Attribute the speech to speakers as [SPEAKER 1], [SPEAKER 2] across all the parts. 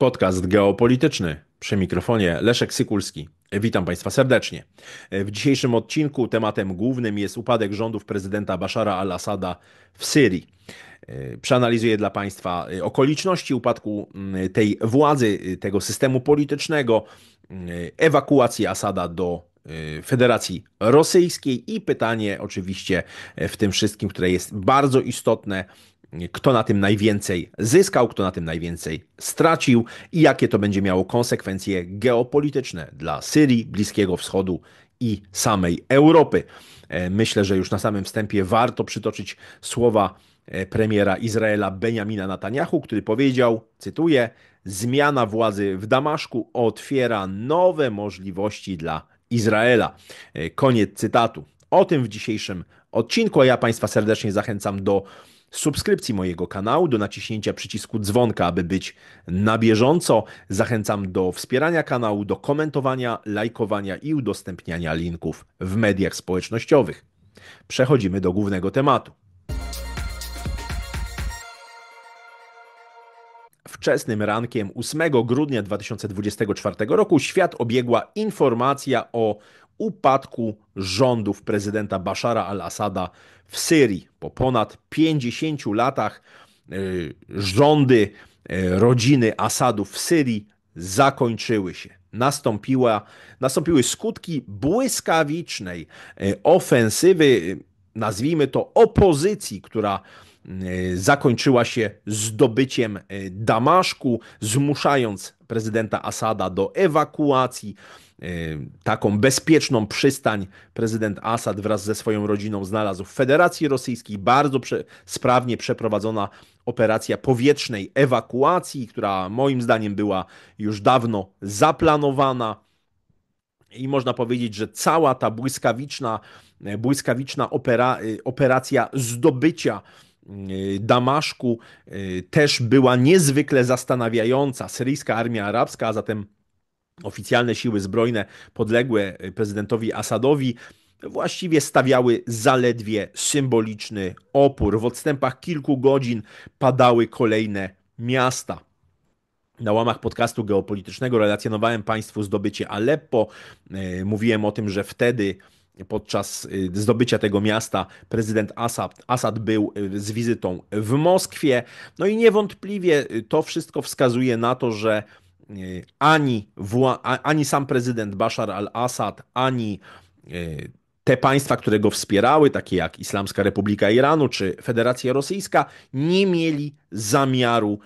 [SPEAKER 1] Podcast geopolityczny przy mikrofonie Leszek Sykulski. Witam Państwa serdecznie. W dzisiejszym odcinku tematem głównym jest upadek rządów prezydenta Bashara al-Assada w Syrii. Przeanalizuję dla Państwa okoliczności upadku mm, tej władzy, tego systemu politycznego, mm, ewakuacji Asada do y, Federacji Rosyjskiej i pytanie oczywiście w tym wszystkim, które jest bardzo istotne, kto na tym najwięcej zyskał, kto na tym najwięcej stracił i jakie to będzie miało konsekwencje geopolityczne dla Syrii, Bliskiego Wschodu i samej Europy. E, myślę, że już na samym wstępie warto przytoczyć słowa e, premiera Izraela Benjamina Netanyahu, który powiedział, cytuję: Zmiana władzy w Damaszku otwiera nowe możliwości dla Izraela. E, koniec cytatu. O tym w dzisiejszym odcinku, a ja Państwa serdecznie zachęcam do subskrypcji mojego kanału, do naciśnięcia przycisku dzwonka, aby być na bieżąco. Zachęcam do wspierania kanału, do komentowania, lajkowania i udostępniania linków w mediach społecznościowych. Przechodzimy do głównego tematu. wczesnym rankiem 8 grudnia 2024 roku świat obiegła informacja o upadku rządów prezydenta Bashara al-Assada w Syrii. Po ponad 50 latach y, rządy y, rodziny Asadów w Syrii zakończyły się. Nastąpiła, nastąpiły skutki błyskawicznej y, ofensywy, nazwijmy to opozycji, która zakończyła się zdobyciem Damaszku, zmuszając prezydenta Asada do ewakuacji Y, taką bezpieczną przystań prezydent Assad wraz ze swoją rodziną znalazł w Federacji Rosyjskiej. Bardzo prze, sprawnie przeprowadzona operacja powietrznej ewakuacji, która moim zdaniem była już dawno zaplanowana. I można powiedzieć, że cała ta błyskawiczna, y, błyskawiczna opera, y, operacja zdobycia Damaszku też była niezwykle zastanawiająca. Syryjska Armia Arabska, a zatem oficjalne siły zbrojne podległe y, prezydentowi Asadowi właściwie stawiały zaledwie symboliczny opór. W odstępach kilku godzin padały kolejne miasta. Na łamach podcastu geopolitycznego relacjonowałem Państwu zdobycie Aleppo. Y, mówiłem o tym, że wtedy podczas y, zdobycia tego miasta prezydent Assad, Assad był z wizytą w Moskwie. No i niewątpliwie to wszystko wskazuje na to, że E, ani, ani sam prezydent Bashar al-Assad, ani e, te państwa, które go wspierały, takie jak Islamska Republika Iranu czy Federacja Rosyjska, nie mieli zamiaru,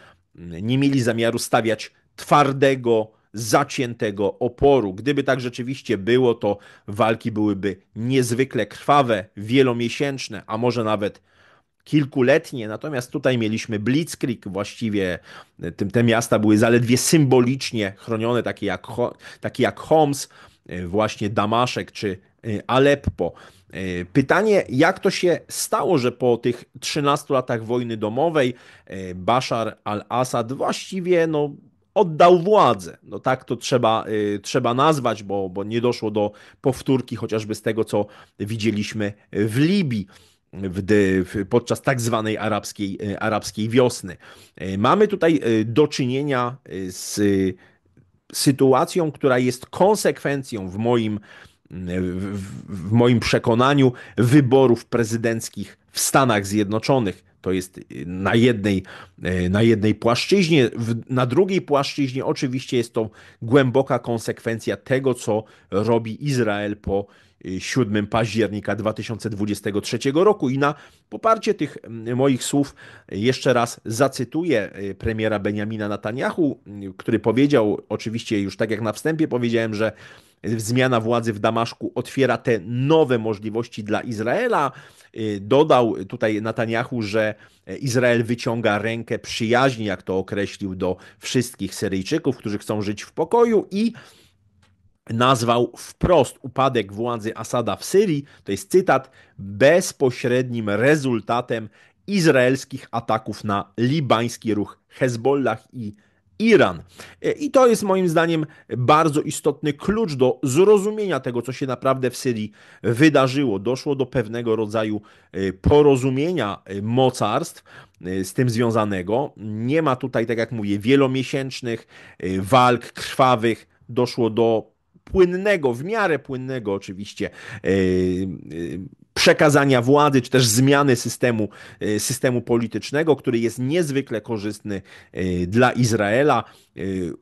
[SPEAKER 1] nie mieli zamiaru stawiać twardego, zaciętego oporu. Gdyby tak rzeczywiście było, to walki byłyby niezwykle krwawe, wielomiesięczne, a może nawet kilkuletnie, natomiast tutaj mieliśmy Blitzkrieg, właściwie e, te miasta były zaledwie symbolicznie chronione, takie jak, takie jak Homs, e, właśnie Damaszek czy e, Aleppo. Pytanie, jak to się stało, że po tych 13 latach wojny domowej Bashar al-Assad właściwie no, oddał władzę. No tak to trzeba, trzeba nazwać, bo, bo nie doszło do powtórki chociażby z tego, co widzieliśmy w Libii w, podczas tak zwanej arabskiej, e, arabskiej wiosny. E, mamy tutaj e, do czynienia z sytuacją, która jest konsekwencją w moim, w, w moim przekonaniu wyborów prezydenckich w Stanach Zjednoczonych to jest na jednej, na jednej płaszczyźnie. Na drugiej płaszczyźnie oczywiście jest to głęboka konsekwencja tego, co robi Izrael po 7 października 2023 roku. I na poparcie tych mm, moich słów jeszcze raz zacytuję y, premiera Benjamina Netanyahu, y, który powiedział, oczywiście już tak jak na wstępie powiedziałem, że zmiana władzy w Damaszku otwiera te nowe możliwości dla Izraela. Y, dodał tutaj Netanyahu, że Izrael wyciąga rękę przyjaźni, jak to określił, do wszystkich Syryjczyków, którzy chcą żyć w pokoju i nazwał wprost upadek władzy Asada w Syrii, to jest cytat, bezpośrednim rezultatem izraelskich ataków na libański ruch Hezbollah i Iran. E, I to jest moim zdaniem bardzo istotny klucz do zrozumienia tego, co się naprawdę w Syrii wydarzyło. Doszło do pewnego rodzaju e, porozumienia e, mocarstw z tym związanego. Nie ma tutaj, tak jak mówię, wielomiesięcznych walk krwawych. Doszło do płynnego, w miarę płynnego oczywiście e, e, przekazania władzy, czy też zmiany systemu, e, systemu politycznego, który jest niezwykle korzystny dla Izraela.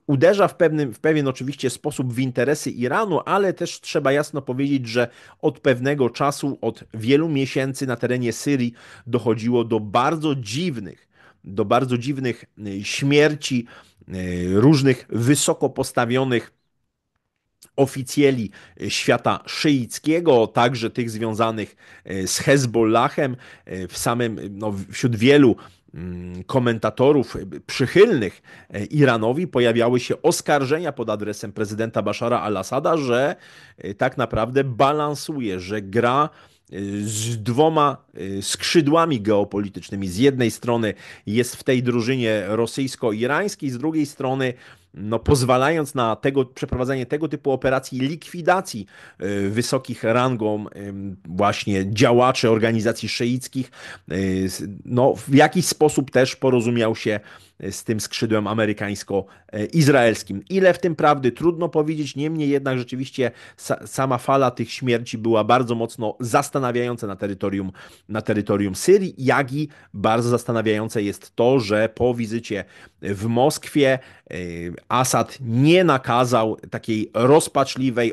[SPEAKER 1] Uderza w, pewnym, w pewien oczywiście sposób w interesy Iranu, ale też trzeba jasno powiedzieć, że od pewnego czasu, od wielu miesięcy na terenie Syrii dochodziło do bardzo dziwnych, do bardzo dziwnych śmierci różnych wysoko postawionych oficjeli e, świata szyickiego, także tych związanych e, z Hezbollahem, e, w samym, no, wśród wielu mm, komentatorów przychylnych Iranowi pojawiały się oskarżenia pod adresem prezydenta Bashara al-Assada, że tak naprawdę balansuje, że gra z dwoma skrzydłami geopolitycznymi. Z jednej strony jest w tej drużynie rosyjsko-irańskiej, z drugiej strony no, pozwalając na tego, przeprowadzenie tego typu operacji likwidacji e, wysokich rangą e, właśnie działaczy organizacji szyickich, e, no, w jakiś sposób też porozumiał się z tym skrzydłem amerykańsko-izraelskim. Ile w tym prawdy, trudno powiedzieć, niemniej jednak rzeczywiście sa sama fala tych śmierci była bardzo mocno zastanawiająca na terytorium, na terytorium Syrii, jak i bardzo zastanawiające jest to, że po wizycie w Moskwie e, Asad nie nakazał takiej rozpaczliwej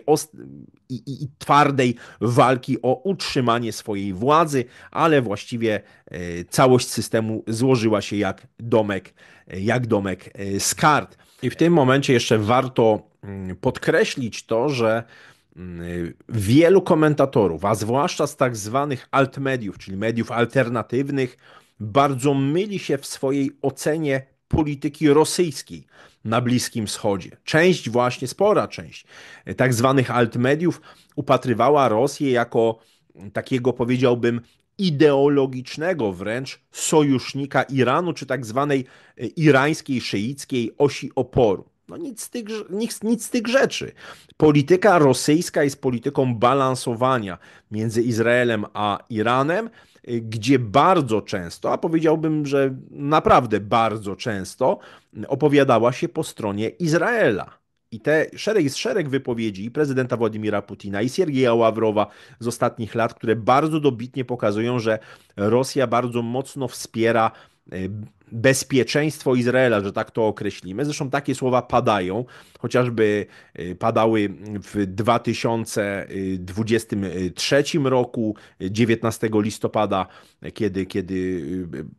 [SPEAKER 1] i, i, i twardej walki o utrzymanie swojej władzy, ale właściwie e, całość systemu złożyła się jak domek jak domek e, z kart. I w tym momencie jeszcze warto mm, podkreślić to, że mm, wielu komentatorów, a zwłaszcza z tak zwanych altmediów, czyli mediów alternatywnych, bardzo myli się w swojej ocenie polityki rosyjskiej na Bliskim Wschodzie. Część, właśnie spora część e, tak zwanych altmediów upatrywała Rosję jako takiego, powiedziałbym, ideologicznego wręcz sojusznika Iranu, czy tak zwanej e, irańskiej, szyickiej osi oporu. No nic z, tych, nic, nic z tych rzeczy. Polityka rosyjska jest polityką balansowania między Izraelem a Iranem, e, gdzie bardzo często, a powiedziałbym, że naprawdę bardzo często, opowiadała się po stronie Izraela. I te szereg, jest szereg wypowiedzi prezydenta Władimira Putina i Siergieja Ławrowa z ostatnich lat, które bardzo dobitnie pokazują, że Rosja bardzo mocno wspiera e, bezpieczeństwo Izraela, że tak to określimy. Zresztą takie słowa padają, chociażby e, padały w 2023 roku, 19 e, listopada, kiedy, kiedy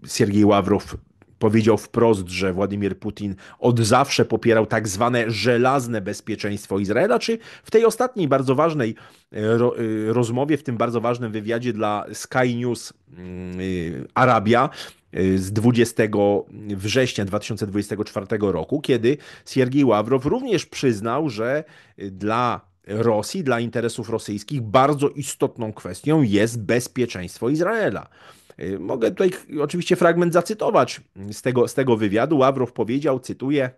[SPEAKER 1] Siergiej Ławrow powiedział wprost, że Władimir Putin od zawsze popierał tak zwane żelazne bezpieczeństwo Izraela, czy w tej ostatniej bardzo ważnej e, e, rozmowie, w tym bardzo ważnym wywiadzie dla Sky News mm, y, Arabia, y, z 20 września 2024 roku, kiedy Siergiej Ławrow również przyznał, że y, dla Rosji, dla interesów rosyjskich bardzo istotną kwestią jest bezpieczeństwo Izraela. Y, mogę tutaj oczywiście fragment zacytować z tego, z tego wywiadu. Ławrow powiedział, cytuję.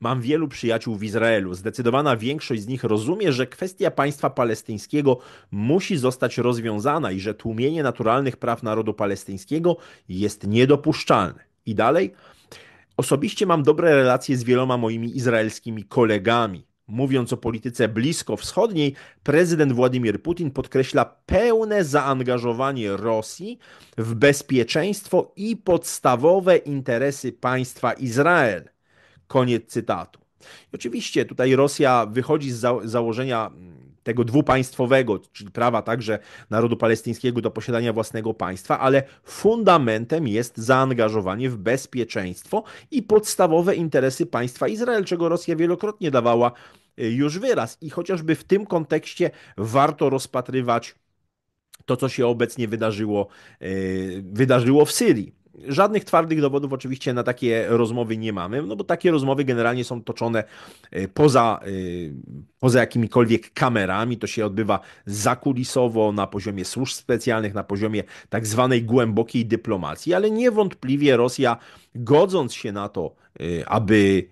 [SPEAKER 1] Mam wielu przyjaciół w Izraelu. Zdecydowana większość z nich rozumie, że kwestia państwa palestyńskiego musi zostać rozwiązana i że tłumienie naturalnych praw narodu palestyńskiego jest niedopuszczalne. I dalej. Osobiście mam dobre relacje z wieloma moimi izraelskimi kolegami. Mówiąc o polityce blisko wschodniej, prezydent Władimir Putin podkreśla pełne zaangażowanie Rosji w bezpieczeństwo i podstawowe interesy państwa Izrael. Koniec cytatu. oczywiście tutaj Rosja wychodzi z założenia mm, tego dwupaństwowego, czyli prawa także narodu palestyńskiego do posiadania własnego państwa, ale fundamentem jest zaangażowanie w bezpieczeństwo i podstawowe interesy państwa Izrael, czego Rosja wielokrotnie dawała y, już wyraz. I chociażby w tym kontekście warto rozpatrywać to, co się obecnie wydarzyło, y, wydarzyło w Syrii. Żadnych twardych dowodów oczywiście na takie rozmowy nie mamy, no bo takie rozmowy generalnie są toczone y, poza, y, poza jakimikolwiek kamerami. To się odbywa zakulisowo, na poziomie służb specjalnych, na poziomie tak zwanej głębokiej dyplomacji, ale niewątpliwie Rosja, godząc się na to, y, aby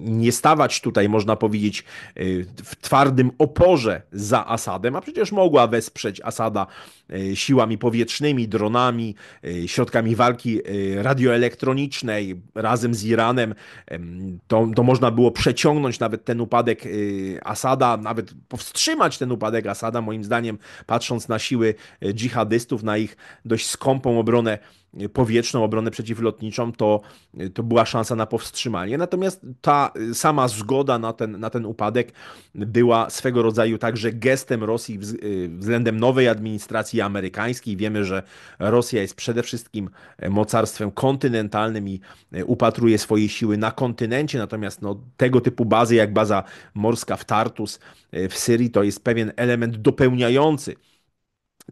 [SPEAKER 1] nie stawać tutaj, można powiedzieć, y, w twardym oporze za Asadem, a przecież mogła wesprzeć Asada y, siłami powietrznymi, dronami, y, środkami walki radioelektronicznej razem z Iranem. To, to można było przeciągnąć nawet ten upadek Asada, nawet powstrzymać ten upadek Asada, moim zdaniem, patrząc na siły dżihadystów, na ich dość skąpą obronę powietrzną, obronę przeciwlotniczą, to, to była szansa na powstrzymanie. Natomiast ta sama zgoda na ten, na ten upadek była swego rodzaju także gestem Rosji y, względem nowej administracji amerykańskiej. Wiemy, że Rosja jest przede wszystkim mocarstwem kontynentalnym i y, upatruje swoje siły na kontynencie, natomiast no, tego typu bazy jak baza morska w Tartus y, w Syrii to jest pewien element dopełniający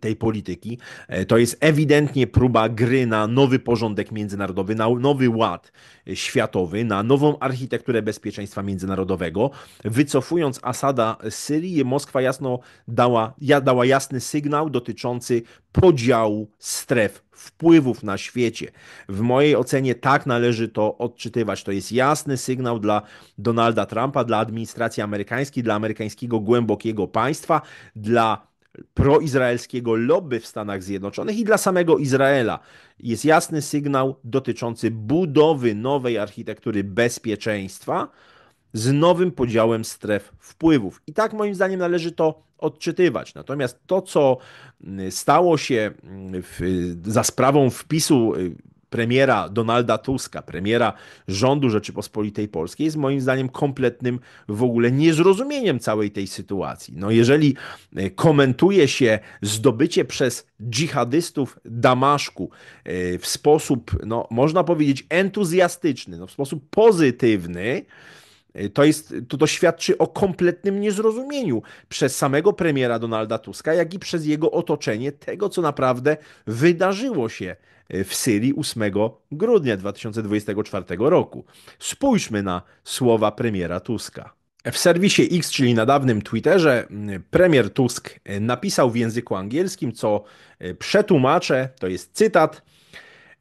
[SPEAKER 1] tej polityki. E, to jest ewidentnie próba gry na nowy porządek międzynarodowy, na nowy ład e, światowy, na nową architekturę bezpieczeństwa międzynarodowego. Wycofując Asada z Syrii, Moskwa jasno dała, dała jasny sygnał dotyczący podziału stref wpływów na świecie. W mojej ocenie tak należy to odczytywać. To jest jasny sygnał dla Donalda Trumpa, dla administracji amerykańskiej, dla amerykańskiego głębokiego państwa, dla proizraelskiego lobby w Stanach Zjednoczonych i dla samego Izraela. Jest jasny sygnał dotyczący budowy nowej architektury bezpieczeństwa z nowym podziałem stref wpływów. I tak moim zdaniem należy to odczytywać. Natomiast to, co y, stało się y, w, za sprawą wpisu y, premiera Donalda Tuska, premiera rządu Rzeczypospolitej Polskiej jest moim zdaniem kompletnym w ogóle niezrozumieniem całej tej sytuacji. No jeżeli e, komentuje się zdobycie przez dżihadystów Damaszku e, w sposób, no można powiedzieć entuzjastyczny, no w sposób pozytywny, e, to, jest, to, to świadczy o kompletnym niezrozumieniu przez samego premiera Donalda Tuska, jak i przez jego otoczenie tego, co naprawdę wydarzyło się E, w Syrii 8 grudnia 2024 roku. Spójrzmy na słowa premiera Tuska. W serwisie X, czyli na dawnym Twitterze, premier Tusk e, napisał w języku angielskim, co e, przetłumaczę, to jest cytat.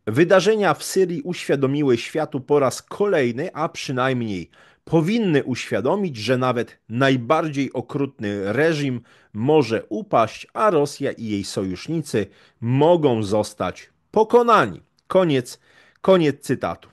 [SPEAKER 1] Wydarzenia w Syrii uświadomiły światu po raz kolejny, a przynajmniej powinny uświadomić, że nawet najbardziej okrutny reżim może upaść, a Rosja i jej sojusznicy mogą zostać pokonani. Koniec, koniec cytatu.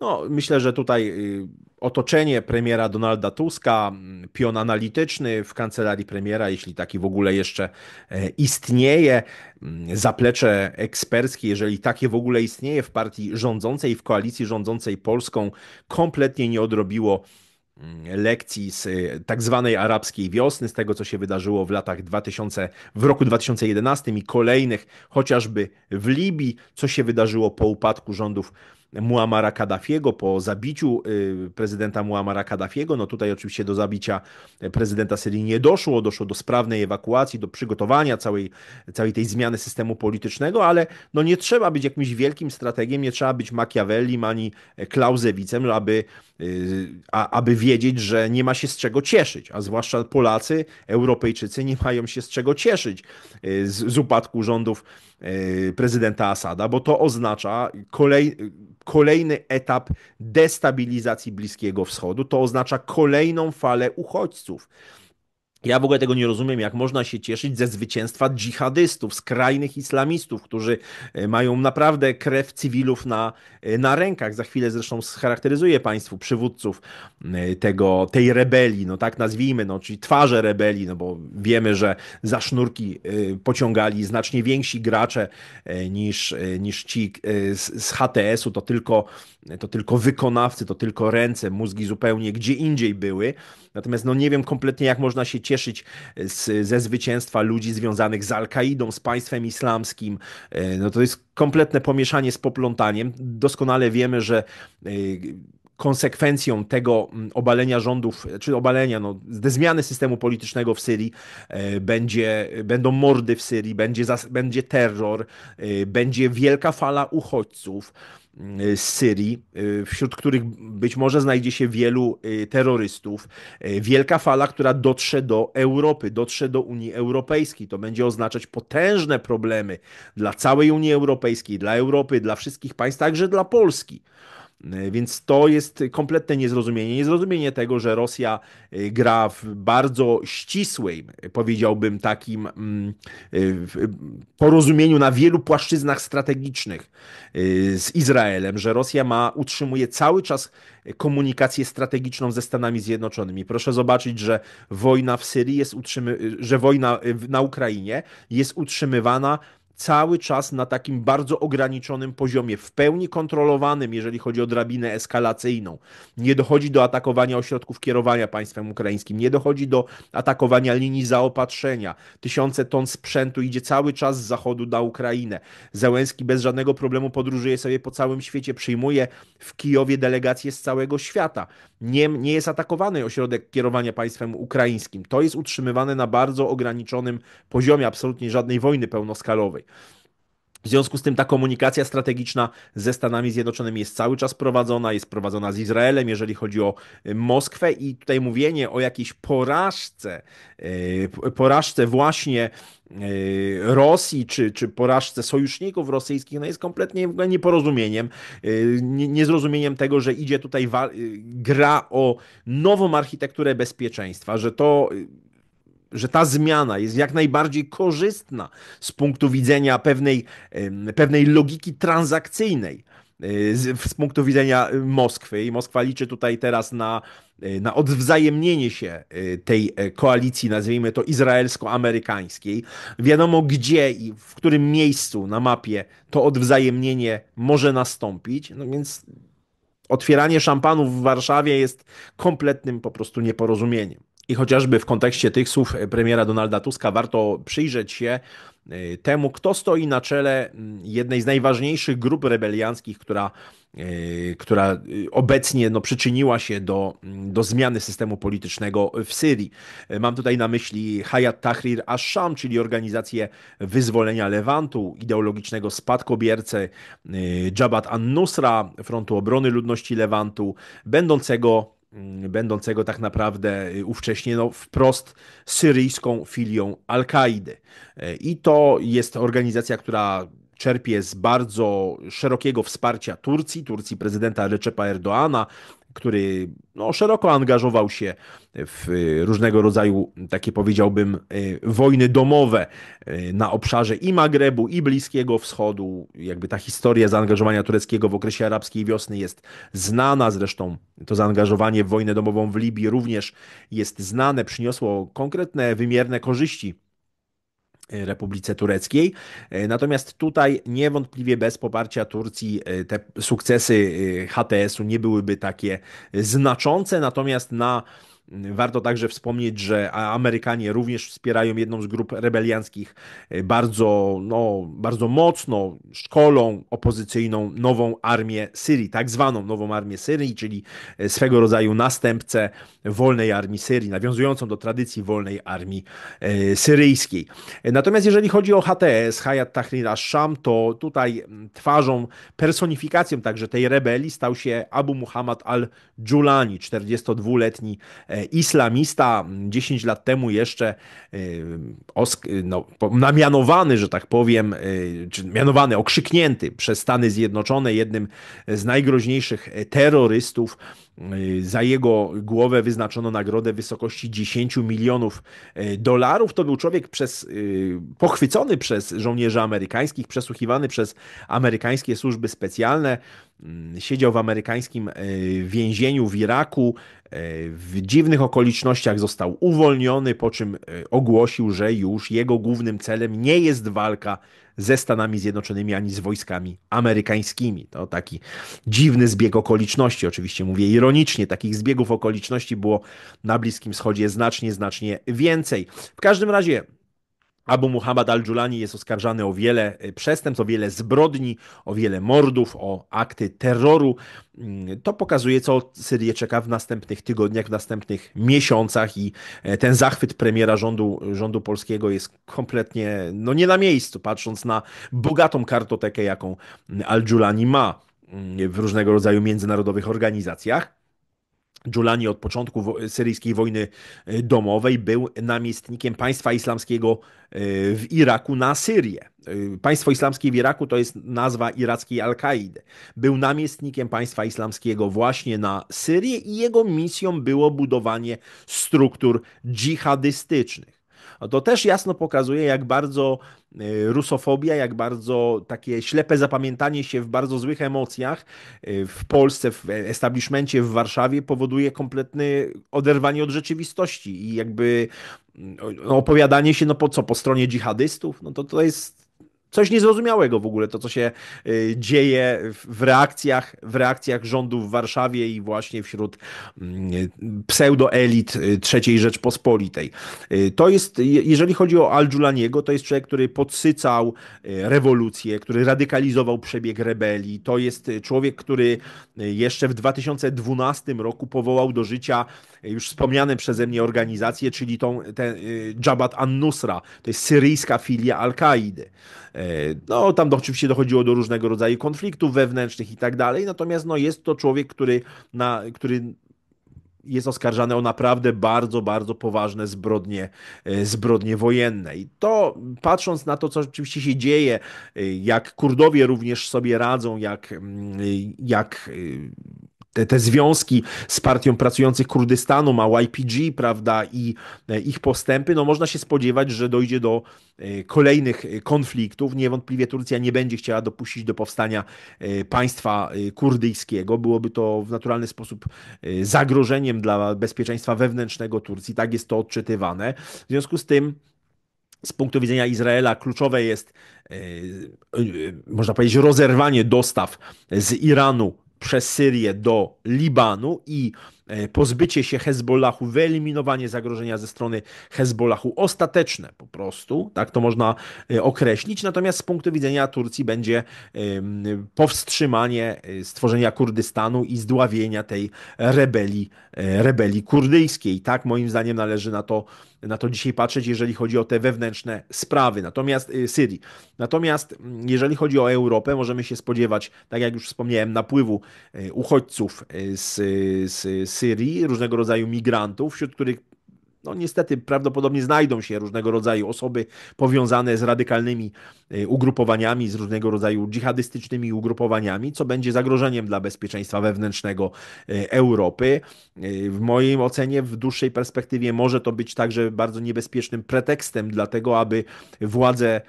[SPEAKER 1] No, myślę, że tutaj y, otoczenie premiera Donalda Tuska, mm, pion analityczny w kancelarii premiera, jeśli taki w ogóle jeszcze e, istnieje, mm, zaplecze eksperckie, jeżeli takie w ogóle istnieje w partii rządzącej, w koalicji rządzącej Polską, kompletnie nie odrobiło lekcji z e, tak zwanej arabskiej wiosny, z tego co się wydarzyło w latach 2000, w roku 2011 i kolejnych, chociażby w Libii, co się wydarzyło po upadku rządów Muamara Kaddafiego, po zabiciu y, prezydenta Muamara Kaddafiego. No tutaj oczywiście do zabicia y, prezydenta Syrii nie doszło, doszło do sprawnej ewakuacji, do przygotowania całej, całej tej zmiany systemu politycznego, ale no nie trzeba być jakimś wielkim strategiem, nie trzeba być Machiavellim ani e, Klausewicem, aby, y, aby wiedzieć, że nie ma się z czego cieszyć, a zwłaszcza Polacy, Europejczycy nie mają się z czego cieszyć z, z upadku rządów E, prezydenta Asada, bo to oznacza kolej, kolejny etap destabilizacji Bliskiego Wschodu, to oznacza kolejną falę uchodźców. Ja w ogóle tego nie rozumiem, jak można się cieszyć ze zwycięstwa dżihadystów, skrajnych islamistów, którzy e, mają naprawdę krew cywilów na, e, na rękach. Za chwilę zresztą scharakteryzuję Państwu przywódców e, tego, tej rebelii, no tak nazwijmy, no, czyli twarze rebelii, no bo wiemy, że za sznurki pociągali znacznie więksi gracze niż, niż ci z HTS-u, to tylko, to tylko wykonawcy, to tylko ręce, mózgi zupełnie gdzie indziej były. Natomiast no nie wiem kompletnie, jak można się cieszyć cieszyć e, z, ze zwycięstwa ludzi związanych z Al-Kaidą, z państwem islamskim. E, no to jest kompletne pomieszanie z poplątaniem. Doskonale wiemy, że e, konsekwencją tego obalenia rządów, czy obalenia, no, zmiany systemu politycznego w Syrii będzie, będą mordy w Syrii, będzie, będzie terror, będzie wielka fala uchodźców z y, Syrii, y, wśród których być może znajdzie się wielu y, terrorystów. Wielka fala, która dotrze do Europy, dotrze do Unii Europejskiej. To będzie oznaczać potężne problemy dla całej Unii Europejskiej, dla Europy, dla wszystkich państw, także dla Polski. E, więc to jest kompletne niezrozumienie. Niezrozumienie tego, że Rosja e, gra w bardzo ścisłej, powiedziałbym, takim mm, e, porozumieniu na wielu płaszczyznach strategicznych z Izraelem, że Rosja ma, utrzymuje cały czas komunikację strategiczną ze Stanami Zjednoczonymi. Proszę zobaczyć, że wojna w Syrii jest utrzymy, że wojna na Ukrainie jest utrzymywana cały czas na takim bardzo ograniczonym poziomie, w pełni kontrolowanym, jeżeli chodzi o drabinę eskalacyjną. Nie dochodzi do atakowania ośrodków kierowania państwem ukraińskim, nie dochodzi do atakowania linii zaopatrzenia. Tysiące ton sprzętu idzie cały czas z zachodu na Ukrainę. Zełenski bez żadnego problemu podróżuje sobie po całym świecie, przyjmuje w Kijowie delegacje z całego świata. Nie, nie jest atakowany ośrodek kierowania państwem ukraińskim. To jest utrzymywane na bardzo ograniczonym poziomie, absolutnie żadnej wojny pełnoskalowej. W związku z tym ta komunikacja strategiczna ze Stanami Zjednoczonymi jest cały czas prowadzona, jest prowadzona z Izraelem, jeżeli chodzi o y, Moskwę i tutaj mówienie o jakiejś porażce, y, porażce właśnie y, Rosji czy, czy porażce sojuszników rosyjskich no jest kompletnie nieporozumieniem, niezrozumieniem tego, że idzie tutaj gra o nową architekturę bezpieczeństwa, że to że ta zmiana jest jak najbardziej korzystna z punktu widzenia pewnej, pewnej logiki transakcyjnej. E, z, z, punktu widzenia e, Moskwy i Moskwa liczy tutaj teraz na, e, na odwzajemnienie się tej koalicji, nazwijmy to izraelsko-amerykańskiej. Wiadomo gdzie i w którym miejscu na mapie to odwzajemnienie może nastąpić, no więc otwieranie szampanów w Warszawie jest kompletnym po prostu nieporozumieniem. I chociażby w kontekście tych słów e, premiera Donalda Tuska warto przyjrzeć się e, temu, kto stoi na czele mm, jednej z najważniejszych grup rebelianckich, która, e, która obecnie no, przyczyniła się do, mm, do zmiany systemu politycznego w Syrii. Mam tutaj na myśli Hayat Tahrir al-Sham, czyli organizację wyzwolenia Lewantu, ideologicznego spadkobiercę Jabhat an-Nusra, Frontu Obrony Ludności Lewantu, będącego Mm, będącego tak naprawdę y, ówcześnie no, wprost syryjską filią Al-Kaidy. Y, I to jest organizacja, która czerpie z bardzo szerokiego wsparcia Turcji, Turcji prezydenta Recepa Erdoana, który no, szeroko angażował się w y, różnego rodzaju, takie powiedziałbym, y, wojny domowe y, na obszarze i Magrebu, i Bliskiego Wschodu. Jakby ta historia zaangażowania tureckiego w okresie arabskiej wiosny jest znana. Zresztą to zaangażowanie w wojnę domową w Libii również jest znane, przyniosło konkretne, wymierne korzyści E, Republice Tureckiej. E, natomiast tutaj niewątpliwie bez poparcia Turcji e, te sukcesy HTS-u nie byłyby takie znaczące, natomiast na Warto także wspomnieć, że Amerykanie również wspierają jedną z grup rebelianckich e, bardzo, no, bardzo mocno, szkolą opozycyjną nową armię Syrii, tak zwaną nową armię Syrii, czyli e, swego rodzaju następcę wolnej armii Syrii, nawiązującą do tradycji wolnej armii e, syryjskiej. Natomiast jeżeli chodzi o HTS, Hayat Tahrir al-Sham, to tutaj twarzą, personifikacją także tej rebelii stał się Abu Muhammad al-Julani, 42-letni E, islamista 10 lat temu jeszcze e, e, no, namianowany, że tak powiem, czy mianowany, okrzyknięty przez Stany Zjednoczone jednym z najgroźniejszych terrorystów, Y, za jego głowę wyznaczono nagrodę w wysokości 10 milionów y, dolarów. To był człowiek przez, y, pochwycony przez żołnierzy amerykańskich, przesłuchiwany przez amerykańskie służby specjalne. Mm, siedział w amerykańskim więzieniu w Iraku. W dziwnych okolicznościach został uwolniony, po czym ogłosił, że już jego głównym celem nie jest walka ze Stanami Zjednoczonymi ani z wojskami amerykańskimi. To taki dziwny zbieg okoliczności, oczywiście mówię ironicznie, takich zbiegów okoliczności było na Bliskim Wschodzie znacznie, znacznie więcej. W każdym razie Abu Muhammad al julani jest oskarżany o wiele y, przestępstw, o wiele zbrodni, o wiele mordów, o akty terroru. Mm, to pokazuje, co Syrię czeka w następnych tygodniach, w następnych miesiącach i e, ten zachwyt premiera rządu, rządu polskiego jest kompletnie no, nie na miejscu, patrząc na bogatą kartotekę, jaką mm, al julani ma mm, w różnego rodzaju międzynarodowych organizacjach. Julani od początku syryjskiej wojny e, domowej był namiestnikiem państwa islamskiego e, w Iraku na Syrię. E, państwo islamskie w Iraku to jest nazwa irackiej Al-Kaidy. Był namiestnikiem państwa islamskiego właśnie na Syrię i jego misją było budowanie struktur dżihadystycznych to też jasno pokazuje, jak bardzo e, rusofobia, jak bardzo takie ślepe zapamiętanie się w bardzo złych emocjach e, w Polsce, w establishmencie w Warszawie powoduje kompletny oderwanie od rzeczywistości i jakby mm, opowiadanie się, no po co, po stronie dżihadystów, no to to jest Coś niezrozumiałego w ogóle to, co się y, dzieje w reakcjach, w reakcjach rządu w Warszawie i właśnie wśród mm, pseudoelit y, III Rzeczpospolitej. Y, to jest, jeżeli chodzi o Al-Dżulaniego, to jest człowiek, który podsycał rewolucję, który radykalizował przebieg rebelii. To jest człowiek, który jeszcze w 2012 roku powołał do życia już wspomniane przeze mnie organizacje, czyli tą te, y, Jabhat an-Nusra, to jest syryjska filia Al-Kaidy. E, no, tam oczywiście dochodziło do różnego rodzaju konfliktów wewnętrznych i tak dalej, natomiast no, jest to człowiek, który, na, który jest oskarżany o naprawdę bardzo, bardzo poważne zbrodnie, e, zbrodnie wojenne. I to patrząc na to, co oczywiście się dzieje, e, jak Kurdowie również sobie radzą, jak, mm, jak te, te związki z Partią Pracujących Kurdystanu, ma YPG, prawda, i e, ich postępy, no można się spodziewać, że dojdzie do e, kolejnych e, konfliktów. Niewątpliwie Turcja nie będzie chciała dopuścić do powstania państwa kurdyjskiego. Byłoby to w naturalny sposób zagrożeniem dla bezpieczeństwa wewnętrznego Turcji. Tak jest to odczytywane. W związku z tym z punktu widzenia Izraela kluczowe jest, można powiedzieć, rozerwanie dostaw z Iranu przez Syrię do Libanu i E, pozbycie się Hezbollahu, wyeliminowanie zagrożenia ze strony Hezbollahu, ostateczne po prostu, tak to można e, określić. Natomiast z punktu widzenia Turcji będzie powstrzymanie e, stworzenia Kurdystanu i zdławienia tej rebelii, rebelii kurdyjskiej. Tak moim zdaniem należy na to, na to dzisiaj patrzeć, jeżeli chodzi o te wewnętrzne sprawy. Natomiast Syrii. Natomiast jeżeli chodzi o Europę, możemy się spodziewać, tak jak już wspomniałem, napływu uchodźców z, z, z Syrii, różnego rodzaju migrantów, wśród których no niestety prawdopodobnie znajdą się różnego rodzaju osoby powiązane z radykalnymi y, ugrupowaniami, z różnego rodzaju dżihadystycznymi ugrupowaniami, co będzie zagrożeniem dla bezpieczeństwa wewnętrznego y, Europy. Y, w mojej ocenie w dłuższej perspektywie może to być także bardzo niebezpiecznym pretekstem dlatego aby władze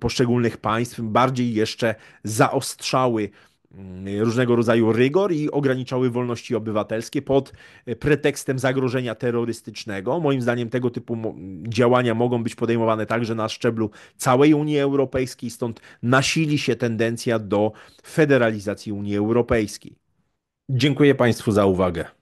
[SPEAKER 1] poszczególnych państw bardziej jeszcze zaostrzały Mm, różnego rodzaju rygor i ograniczały wolności obywatelskie pod e, pretekstem zagrożenia terrorystycznego. Moim zdaniem tego typu działania mogą być podejmowane także na szczeblu całej Unii Europejskiej, stąd nasili się tendencja do federalizacji Unii Europejskiej. Dziękuję Państwu za uwagę.